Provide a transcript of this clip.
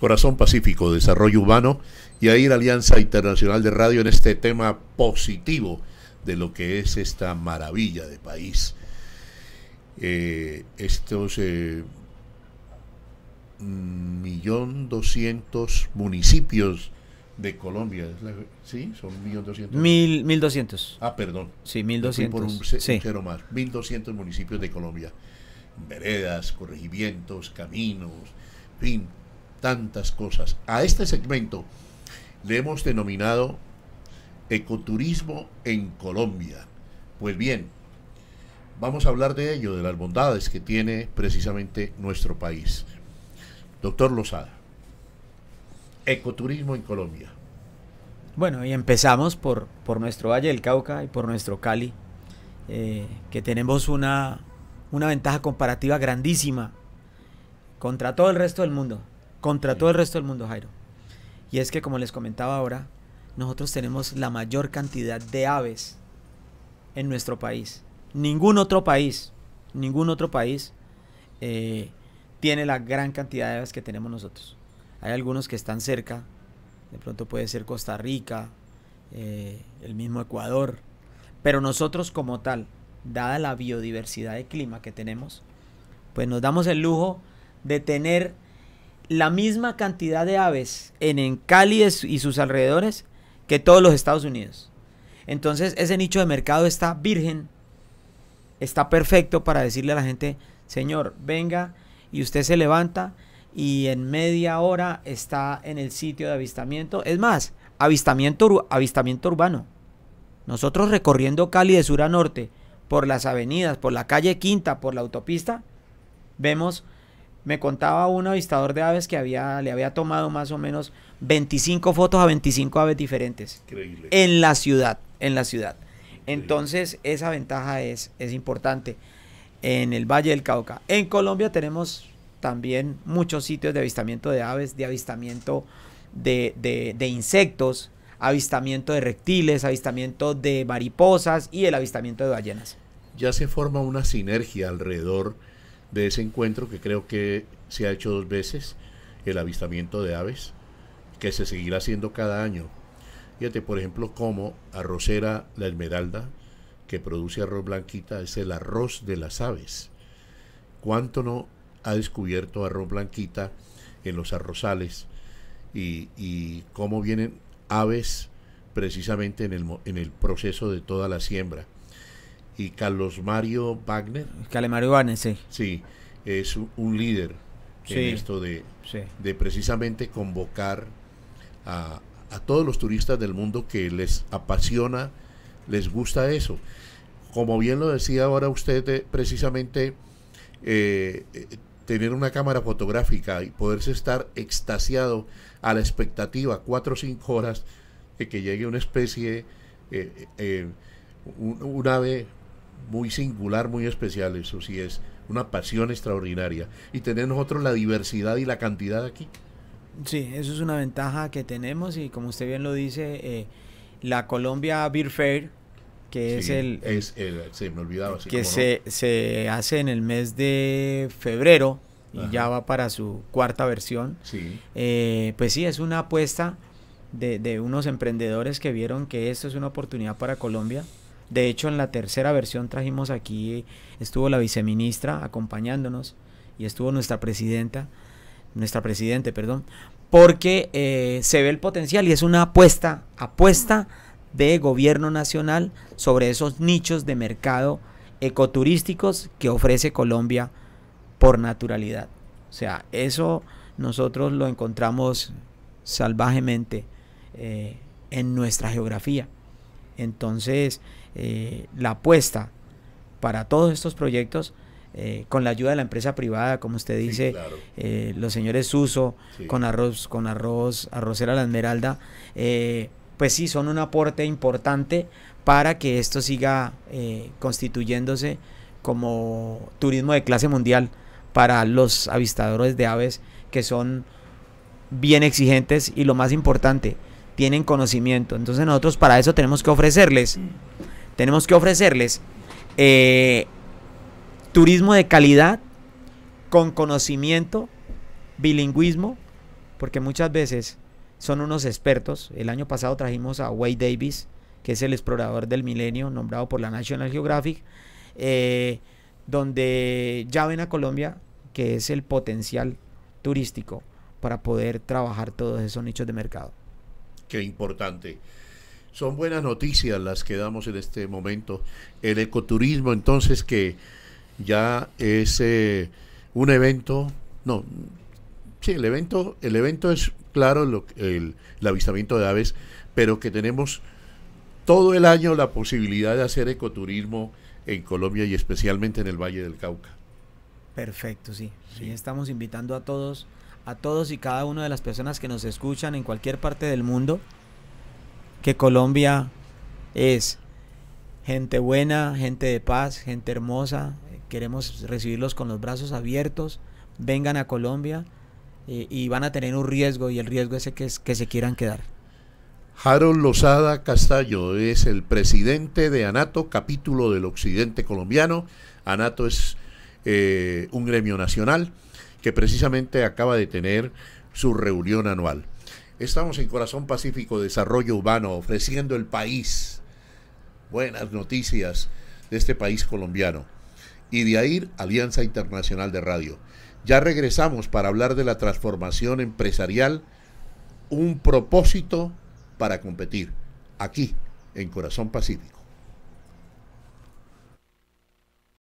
Corazón Pacífico, Desarrollo Humano y ahí la Alianza Internacional de Radio en este tema positivo de lo que es esta maravilla de país. Eh, estos eh, millón municipios de Colombia, ¿sí? Son 1.200.000. doscientos. Mil, doscientos. Ah, perdón. Sí, mil doscientos. Por un, cero más. Mil municipios de Colombia. Veredas, corregimientos, caminos, fin, tantas cosas. A este segmento le hemos denominado ecoturismo en Colombia. Pues bien, vamos a hablar de ello, de las bondades que tiene precisamente nuestro país. Doctor Lozada, ecoturismo en Colombia. Bueno, y empezamos por, por nuestro Valle del Cauca y por nuestro Cali, eh, que tenemos una, una ventaja comparativa grandísima contra todo el resto del mundo contra todo el resto del mundo, Jairo. Y es que, como les comentaba ahora, nosotros tenemos la mayor cantidad de aves en nuestro país. Ningún otro país, ningún otro país eh, tiene la gran cantidad de aves que tenemos nosotros. Hay algunos que están cerca, de pronto puede ser Costa Rica, eh, el mismo Ecuador, pero nosotros como tal, dada la biodiversidad de clima que tenemos, pues nos damos el lujo de tener la misma cantidad de aves en, Cali y sus alrededores que todos los Estados Unidos. Entonces ese nicho de mercado está virgen, está perfecto para decirle a la gente, señor, venga y usted se levanta y en media hora está en el sitio de avistamiento. Es más, avistamiento, avistamiento urbano. Nosotros recorriendo Cali de sur a norte, por las avenidas, por la calle Quinta, por la autopista, vemos me contaba un avistador de aves que había, le había tomado más o menos 25 fotos a 25 aves diferentes. Increíble. En la ciudad, en la ciudad. Entonces, esa ventaja es, es importante en el Valle del Cauca. En Colombia tenemos también muchos sitios de avistamiento de aves, de avistamiento de, de, de insectos, avistamiento de reptiles, avistamiento de mariposas y el avistamiento de ballenas. Ya se forma una sinergia alrededor de ese encuentro que creo que se ha hecho dos veces, el avistamiento de aves, que se seguirá haciendo cada año. Fíjate, por ejemplo, cómo arrocera la esmeralda, que produce arroz blanquita, es el arroz de las aves. ¿Cuánto no ha descubierto arroz blanquita en los arrozales? Y, cómo vienen aves precisamente en el, en el proceso de toda la siembra y Carlos Mario Wagner. Carlos Mario Wagner, sí. Sí, es un líder en esto de, de precisamente convocar a, todos los turistas del mundo que les apasiona, les gusta eso. Como bien lo decía ahora usted, eh, precisamente eh, eh, tener una cámara fotográfica y poderse estar extasiado a la expectativa cuatro o cinco horas de que llegue una especie, un, ave muy singular, muy especial, eso sí es una pasión extraordinaria. Y tener nosotros la diversidad y la cantidad aquí. Sí, eso es una ventaja que tenemos y como usted bien lo dice, eh, la Colombia Beer Fair, que es, el, es el... se me olvidaba. que se, se hace en el mes de febrero y ya va para su cuarta versión. Sí. Eh, pues sí, es una apuesta de, de unos emprendedores que vieron que esto es una oportunidad para Colombia de hecho, en la tercera versión trajimos aquí, estuvo la viceministra acompañándonos y estuvo nuestra presidenta, nuestra presidente, perdón, porque eh, se ve el potencial y es una apuesta, apuesta de gobierno nacional sobre esos nichos de mercado ecoturísticos que ofrece Colombia por naturalidad. O sea, eso nosotros lo encontramos salvajemente eh, en nuestra geografía. Entonces, eh, la apuesta para todos estos proyectos eh, con la ayuda de la empresa privada, como usted dice, eh, los señores Suso, con arroz, con arroz, arrocera la esmeralda, pues sí, son un aporte importante para que esto siga constituyéndose como turismo de clase mundial para los avistadores de aves que son bien exigentes y lo más importante, tienen conocimiento. Entonces nosotros para eso tenemos que ofrecerles tenemos que ofrecerles eh, turismo de calidad, con conocimiento, bilingüismo, porque muchas veces son unos expertos. El año pasado trajimos a Wade Davis, que es el explorador del milenio, nombrado por la National Geographic, eh, donde ya ven a Colombia que es el potencial turístico para poder trabajar todos esos nichos de mercado. Qué importante. Son buenas noticias las que damos en este momento. El ecoturismo, entonces, que ya es eh, un evento, no, sí, el evento, el evento es claro lo, el, avistamiento de aves, pero que tenemos todo el año la posibilidad de hacer ecoturismo en Colombia y especialmente en el Valle del Cauca. Perfecto, sí. sí. estamos invitando a todos, a todos y cada una de las personas que nos escuchan en cualquier parte del mundo que Colombia es gente buena, gente de paz, gente hermosa. Queremos recibirlos con los brazos abiertos. Vengan a Colombia eh, y van a tener un riesgo y el riesgo ese que es que se quieran quedar. Harold Lozada Castallo es el presidente de ANATO, capítulo del occidente colombiano. ANATO es eh, un gremio nacional que precisamente acaba de tener su reunión anual. Estamos en Corazón Pacífico Desarrollo Urbano, ofreciendo el país buenas noticias de este país colombiano. Y de ahí Alianza Internacional de Radio. Ya regresamos para hablar de la transformación empresarial, un propósito para competir, aquí en Corazón Pacífico.